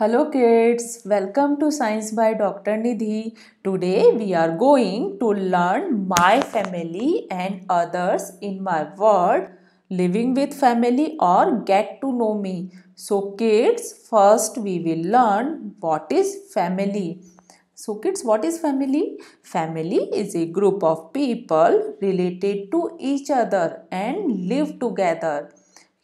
Hello kids, welcome to Science by Dr. Nidhi. Today we are going to learn my family and others in my world, living with family or get to know me. So kids, first we will learn what is family. So kids, what is family? Family is a group of people related to each other and live together.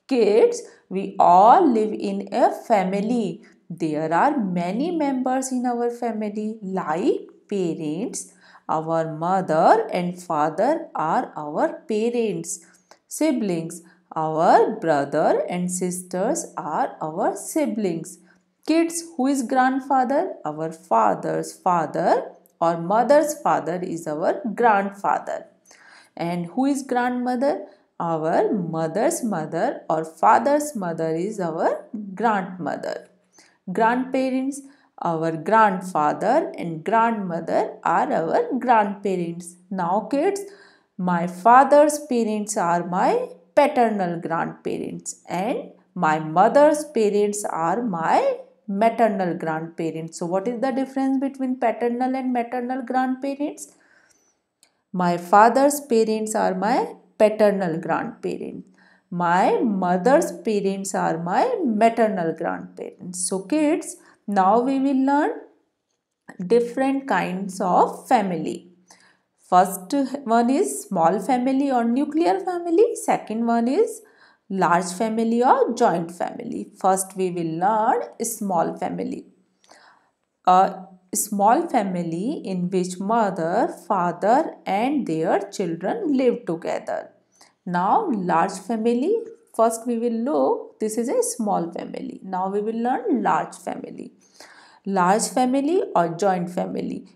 Kids, we all live in a family there are many members in our family like parents. Our mother and father are our parents. Siblings. Our brother and sisters are our siblings. Kids. Who is grandfather? Our father's father or mother's father is our grandfather. And who is grandmother? Our mother's mother or father's mother is our grandmother grandparents our grandfather and grandmother are our grandparents. Now kids, my father's parents are my paternal grandparents and my mother's parents are my maternal grandparents. So what is the difference between paternal and maternal grandparents? My father's parents are my paternal grandparents my mother's parents are my maternal grandparents. So kids, now we will learn different kinds of family. First one is small family or nuclear family. Second one is large family or joint family. First we will learn small family. A small family in which mother, father and their children live together. Now large family, first we will look, this is a small family. Now we will learn large family. Large family or joint family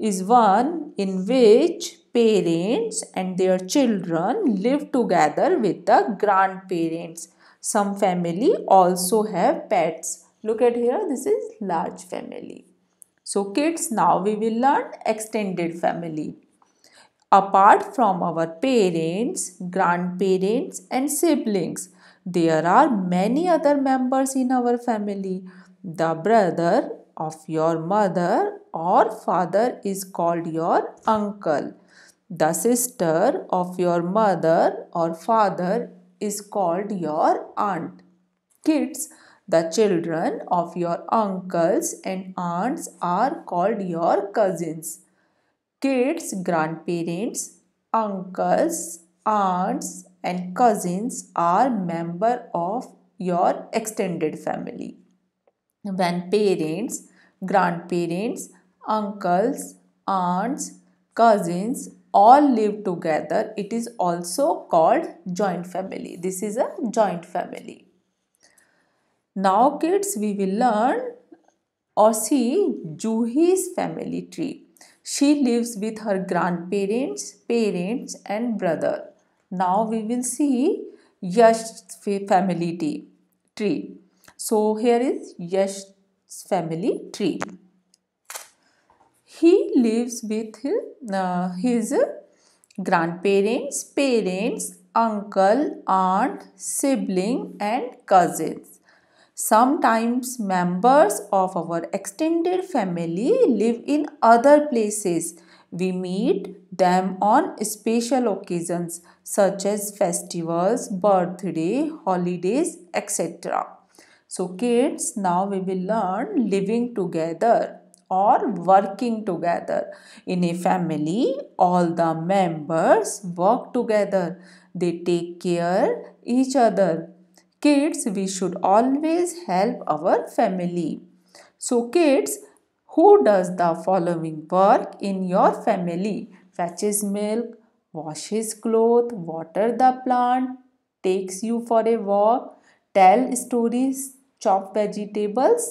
is one in which parents and their children live together with the grandparents. Some family also have pets. Look at here, this is large family. So kids, now we will learn extended family. Apart from our parents, grandparents, and siblings, there are many other members in our family. The brother of your mother or father is called your uncle. The sister of your mother or father is called your aunt. Kids, the children of your uncles and aunts are called your cousins kids, grandparents, uncles, aunts and cousins are member of your extended family. When parents, grandparents, uncles, aunts, cousins all live together, it is also called joint family. This is a joint family. Now kids, we will learn or see Juhi's family tree. She lives with her grandparents, parents and brother. Now we will see Yash's family tree. So here is Yash's family tree. He lives with his grandparents, parents, uncle, aunt, sibling and cousins. Sometimes members of our extended family live in other places. We meet them on special occasions such as festivals, birthday, holidays, etc. So kids, now we will learn living together or working together. In a family, all the members work together. They take care each other kids we should always help our family so kids who does the following work in your family fetches milk washes clothes water the plant takes you for a walk tell stories chop vegetables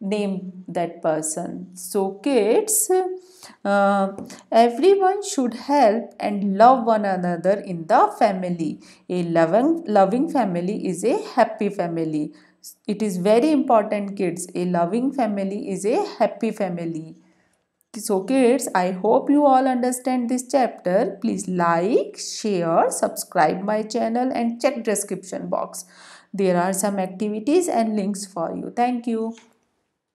name that person. So kids, uh, everyone should help and love one another in the family. A loving, loving family is a happy family. It is very important kids. A loving family is a happy family. So kids, I hope you all understand this chapter. Please like, share, subscribe my channel and check description box. There are some activities and links for you. Thank you.